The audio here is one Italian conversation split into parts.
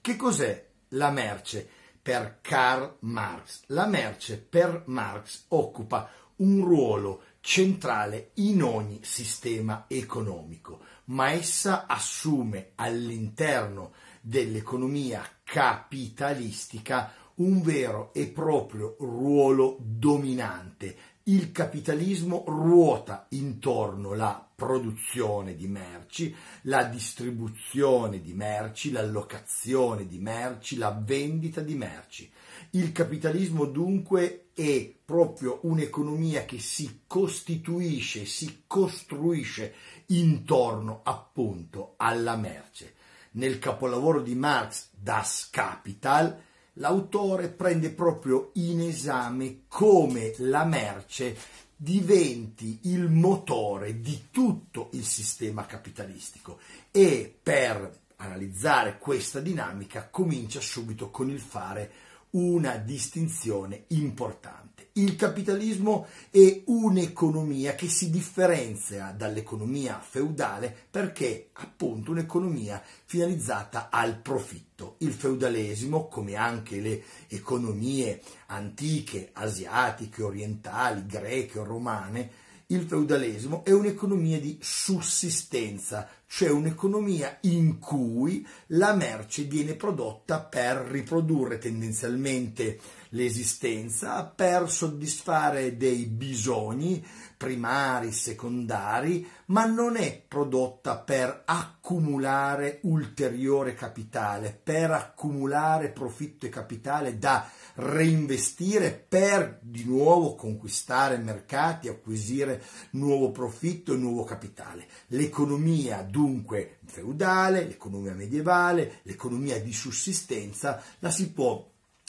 Che cos'è la merce per Karl Marx? La merce per Marx occupa un ruolo centrale in ogni sistema economico, ma essa assume all'interno dell'economia capitalistica un vero e proprio ruolo dominante il capitalismo ruota intorno alla produzione di merci, la distribuzione di merci, l'allocazione di merci, la vendita di merci. Il capitalismo dunque è proprio un'economia che si costituisce, si costruisce intorno appunto alla merce. Nel capolavoro di Marx Das Kapital l'autore prende proprio in esame come la merce diventi il motore di tutto il sistema capitalistico e per analizzare questa dinamica comincia subito con il fare una distinzione importante il capitalismo è un'economia che si differenzia dall'economia feudale perché è appunto un'economia finalizzata al profitto. Il feudalesimo, come anche le economie antiche, asiatiche, orientali, greche, romane, il feudalesimo è un'economia di sussistenza, cioè un'economia in cui la merce viene prodotta per riprodurre tendenzialmente l'esistenza, per soddisfare dei bisogni primari, secondari, ma non è prodotta per accumulare ulteriore capitale, per accumulare profitto e capitale da reinvestire per di nuovo conquistare mercati, acquisire nuovo profitto e nuovo capitale. L'economia dunque feudale, l'economia medievale, l'economia di sussistenza la si può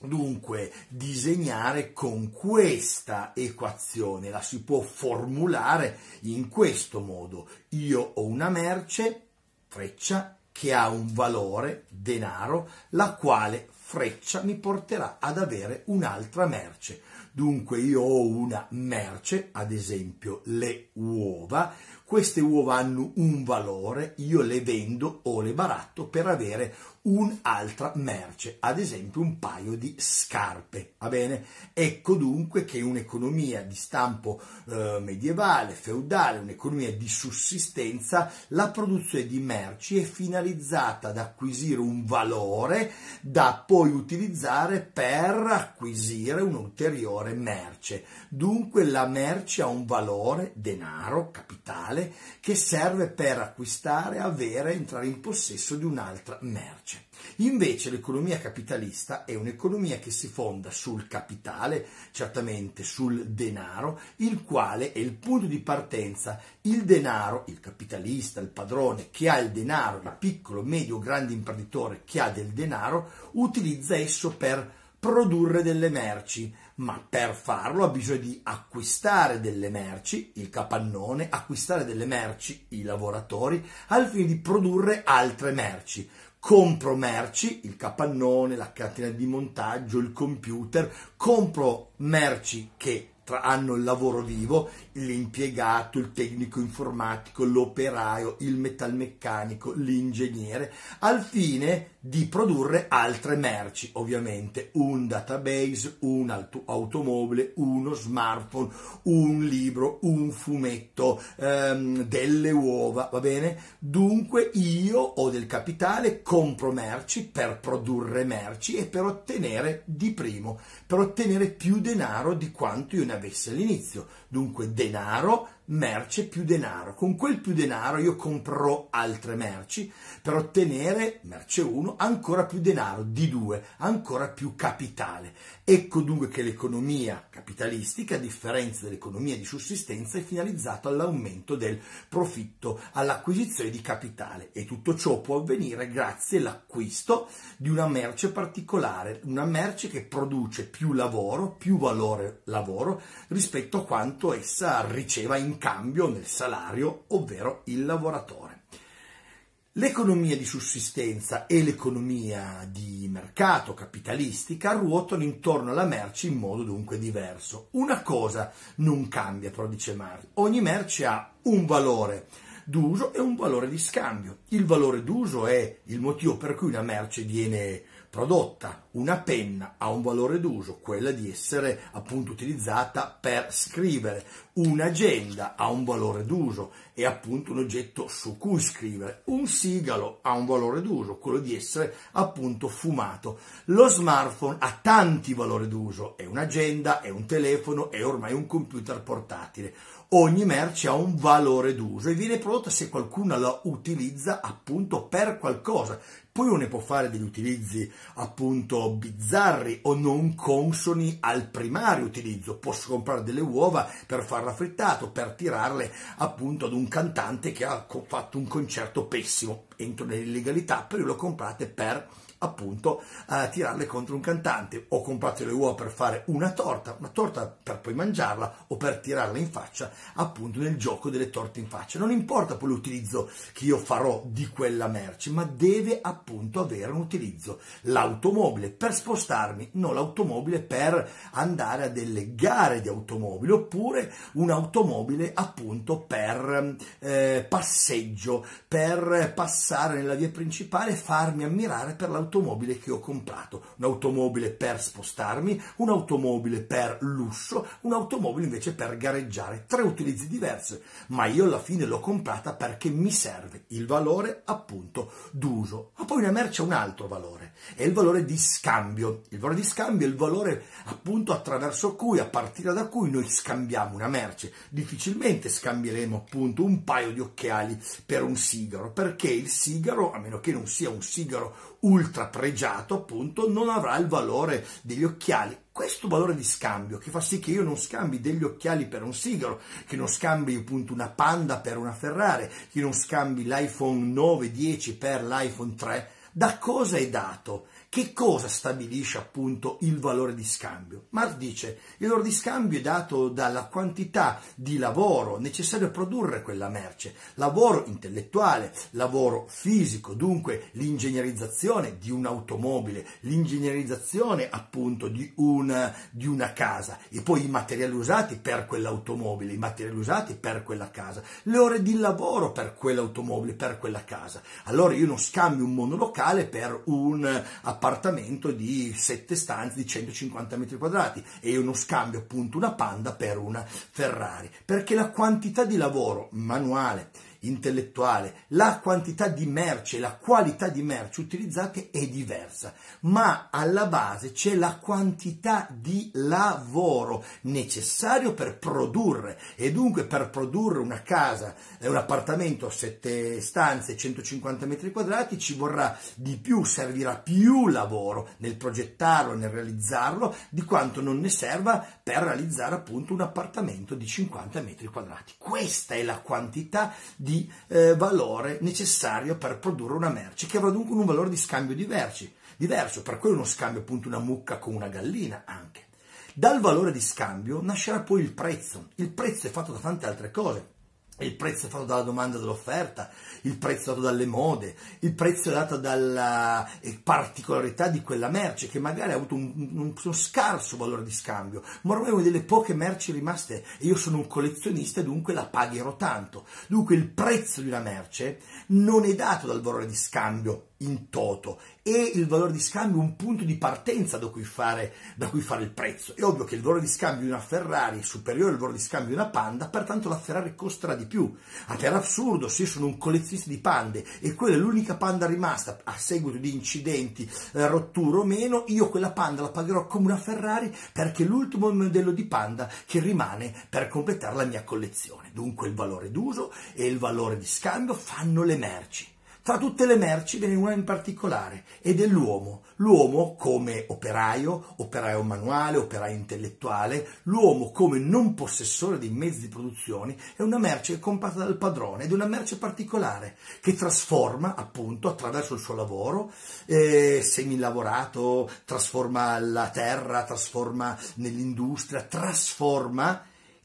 dunque disegnare con questa equazione, la si può formulare in questo modo. Io ho una merce, freccia che ha un valore, denaro, la quale freccia mi porterà ad avere un'altra merce. Dunque io ho una merce, ad esempio le uova, queste uova hanno un valore, io le vendo o le baratto per avere un'altra merce, ad esempio un paio di scarpe. Va bene? Ecco dunque che un'economia di stampo eh, medievale, feudale, un'economia di sussistenza, la produzione di merci è finalizzata ad acquisire un valore da poi utilizzare per acquisire un'ulteriore merce. Dunque la merce ha un valore, denaro, capitale, che serve per acquistare, avere, entrare in possesso di un'altra merce. Invece l'economia capitalista è un'economia che si fonda sul capitale, certamente sul denaro, il quale è il punto di partenza. Il denaro, il capitalista, il padrone che ha il denaro, il piccolo, medio, grande imprenditore che ha del denaro, utilizza esso per produrre delle merci, ma per farlo ha bisogno di acquistare delle merci, il capannone, acquistare delle merci, i lavoratori, al fine di produrre altre merci compro merci, il capannone, la catena di montaggio, il computer, compro merci che tra, hanno il lavoro vivo, l'impiegato, il tecnico informatico, l'operaio, il metalmeccanico, l'ingegnere, al fine di produrre altre merci, ovviamente un database, un'automobile, uno smartphone, un libro, un fumetto, ehm, delle uova, va bene? Dunque io ho del capitale, compro merci per produrre merci e per ottenere di primo, per ottenere più denaro di quanto io ne abbia avessi all'inizio Dunque denaro, merce più denaro. Con quel più denaro io comprerò altre merci per ottenere, merce 1, ancora più denaro di 2, ancora più capitale. Ecco dunque che l'economia capitalistica, a differenza dell'economia di sussistenza, è finalizzata all'aumento del profitto, all'acquisizione di capitale e tutto ciò può avvenire grazie all'acquisto di una merce particolare, una merce che produce più lavoro, più valore lavoro rispetto a quanto quanto essa riceva in cambio nel salario, ovvero il lavoratore. L'economia di sussistenza e l'economia di mercato capitalistica ruotano intorno alla merce in modo dunque diverso. Una cosa non cambia, però dice Marx, ogni merce ha un valore d'uso e un valore di scambio. Il valore d'uso è il motivo per cui una merce viene prodotta. Una penna ha un valore d'uso, quella di essere appunto utilizzata per scrivere. Un'agenda ha un valore d'uso, è appunto un oggetto su cui scrivere. Un sigalo ha un valore d'uso, quello di essere appunto fumato. Lo smartphone ha tanti valori d'uso, è un'agenda, è un telefono, è ormai un computer portatile ogni merce ha un valore d'uso e viene prodotta se qualcuno la utilizza appunto per qualcosa. Poi uno ne può fare degli utilizzi appunto bizzarri o non consoni al primario utilizzo. Posso comprare delle uova per farla frittato, per tirarle appunto ad un cantante che ha fatto un concerto pessimo. Entro nell'illegalità, però le comprate per appunto eh, tirarle contro un cantante o comprate le uova per fare una torta, una torta per poi mangiarla o per tirarla in faccia appunto nel gioco delle torte in faccia. Non importa poi l'utilizzo che io farò di quella merce, ma deve appunto avere un utilizzo. L'automobile per spostarmi, non l'automobile per andare a delle gare di automobili oppure un'automobile appunto per eh, passeggio, per passare nella via principale e farmi ammirare per l'automobile un'automobile che ho comprato, un'automobile per spostarmi, un'automobile per lusso, un'automobile invece per gareggiare, tre utilizzi diversi, ma io alla fine l'ho comprata perché mi serve il valore appunto d'uso, ma poi una merce ha un altro valore, è il valore di scambio, il valore di scambio è il valore appunto attraverso cui, a partire da cui noi scambiamo una merce, difficilmente scambieremo appunto un paio di occhiali per un sigaro, perché il sigaro, a meno che non sia un sigaro ultra pregiato appunto non avrà il valore degli occhiali questo valore di scambio che fa sì che io non scambi degli occhiali per un sigaro, che non scambi appunto una Panda per una Ferrari, che non scambi l'iPhone 9, 10 per l'iPhone 3, da cosa è dato, che cosa stabilisce appunto il valore di scambio. Marx dice il valore di scambio è dato dalla quantità di lavoro necessario a produrre quella merce, lavoro intellettuale, lavoro fisico, dunque l'ingegnerizzazione di un'automobile, l'ingegnerizzazione appunto di una, di una casa e poi i materiali usati per quell'automobile, i materiali usati per quella casa, le ore di lavoro per quell'automobile, per quella casa. Allora io non scambio un monolocale locale per un appartamento di 7 stanze di 150 metri quadrati e uno scambio appunto una Panda per una Ferrari, perché la quantità di lavoro manuale intellettuale, la quantità di merce, la qualità di merce utilizzate è diversa, ma alla base c'è la quantità di lavoro necessario per produrre e dunque per produrre una casa, eh, un appartamento, sette stanze, 150 metri quadrati, ci vorrà di più, servirà più lavoro nel progettarlo, nel realizzarlo, di quanto non ne serva per realizzare appunto un appartamento di 50 metri quadrati. Questa è la quantità di di eh, valore necessario per produrre una merce, che avrà dunque un valore di scambio diversi, diverso, per cui uno scambio appunto una mucca con una gallina anche. Dal valore di scambio nascerà poi il prezzo, il prezzo è fatto da tante altre cose, il prezzo è fatto dalla domanda e dall'offerta, il prezzo è dato dalle mode, il prezzo è dato dalla eh, particolarità di quella merce che magari ha avuto un, un, un scarso valore di scambio, ma ormai è una delle poche merci rimaste e io sono un collezionista e dunque la pagherò tanto. Dunque il prezzo di una merce non è dato dal valore di scambio in toto, e il valore di scambio un punto di partenza da cui, fare, da cui fare il prezzo. È ovvio che il valore di scambio di una Ferrari è superiore al valore di scambio di una Panda, pertanto la Ferrari costerà di più. A per assurdo, se io sono un collezionista di pande e quella è l'unica Panda rimasta a seguito di incidenti, eh, rottura o meno, io quella Panda la pagherò come una Ferrari perché è l'ultimo modello di Panda che rimane per completare la mia collezione. Dunque il valore d'uso e il valore di scambio fanno le merci. Tra tutte le merci viene una in particolare ed è l'uomo. L'uomo come operaio, operaio manuale, operaio intellettuale, l'uomo come non possessore dei mezzi di produzione è una merce comprata dal padrone ed è una merce particolare che trasforma appunto attraverso il suo lavoro eh, semilavorato, trasforma la terra, trasforma nell'industria, trasforma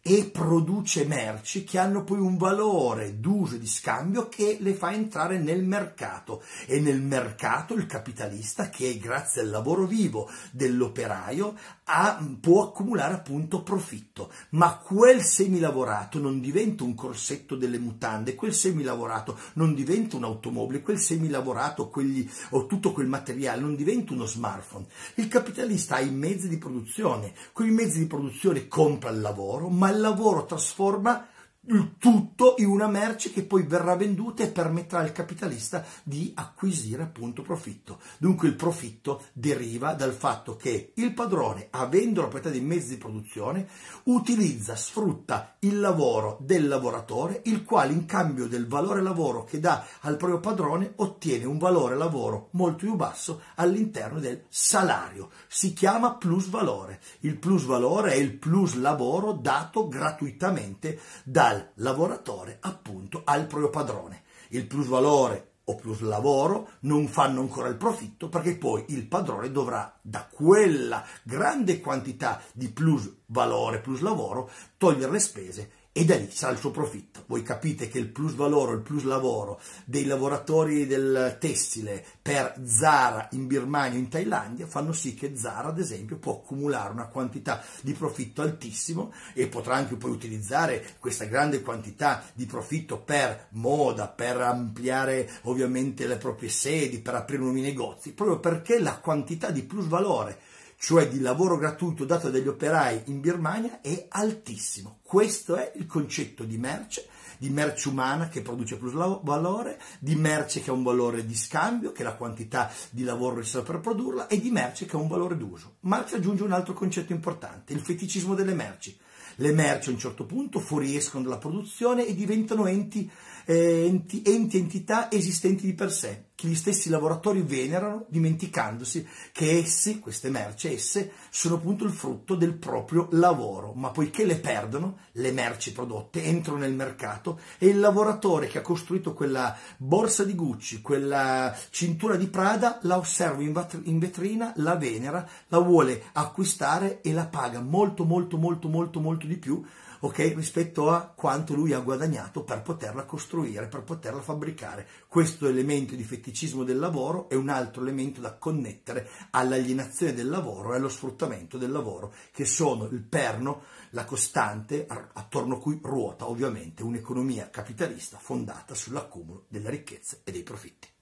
e produce merci che hanno poi un valore d'uso e di scambio che le fa entrare nel mercato e nel mercato il capitalista che grazie al lavoro vivo dell'operaio ha, può accumulare appunto profitto ma quel semilavorato non diventa un corsetto delle mutande quel semilavorato non diventa un'automobile quel semilavorato quegli, o tutto quel materiale non diventa uno smartphone il capitalista ha i mezzi di produzione con i mezzi di produzione compra il lavoro ma lavoro trasforma tutto in una merce che poi verrà venduta e permetterà al capitalista di acquisire appunto profitto. Dunque il profitto deriva dal fatto che il padrone, avendo la proprietà dei mezzi di produzione, utilizza, sfrutta il lavoro del lavoratore, il quale in cambio del valore lavoro che dà al proprio padrone ottiene un valore lavoro molto più basso all'interno del salario. Si chiama plusvalore. Il plusvalore è il plus lavoro dato gratuitamente dal dal lavoratore appunto al proprio padrone. Il plus valore o plus lavoro non fanno ancora il profitto perché poi il padrone dovrà da quella grande quantità di plus valore, plus lavoro, togliere le spese e da lì sarà il suo profitto. Voi capite che il plus valore, il plus lavoro dei lavoratori del tessile per Zara in Birmania, in Thailandia, fanno sì che Zara, ad esempio, può accumulare una quantità di profitto altissimo e potrà anche poi utilizzare questa grande quantità di profitto per moda, per ampliare ovviamente le proprie sedi, per aprire nuovi negozi, proprio perché la quantità di plus valore cioè di lavoro gratuito dato dagli operai in Birmania, è altissimo. Questo è il concetto di merce, di merce umana che produce più valore, di merce che ha un valore di scambio, che è la quantità di lavoro necessaria per produrla, e di merce che ha un valore d'uso. Marx aggiunge un altro concetto importante, il feticismo delle merci. Le merci a un certo punto fuoriescono dalla produzione e diventano enti, eh, enti, enti entità esistenti di per sé che gli stessi lavoratori venerano dimenticandosi che essi, queste merci, esse, sono appunto il frutto del proprio lavoro, ma poiché le perdono, le merci prodotte entrano nel mercato e il lavoratore che ha costruito quella borsa di Gucci, quella cintura di Prada, la osserva in vetrina, la venera, la vuole acquistare e la paga molto molto molto molto molto di più ok? rispetto a quanto lui ha guadagnato per poterla costruire, per poterla fabbricare. Questo elemento di fettività scetticismo del lavoro è un altro elemento da connettere all'alienazione del lavoro e allo sfruttamento del lavoro, che sono il perno, la costante attorno a cui ruota ovviamente un'economia capitalista fondata sull'accumulo della ricchezza e dei profitti.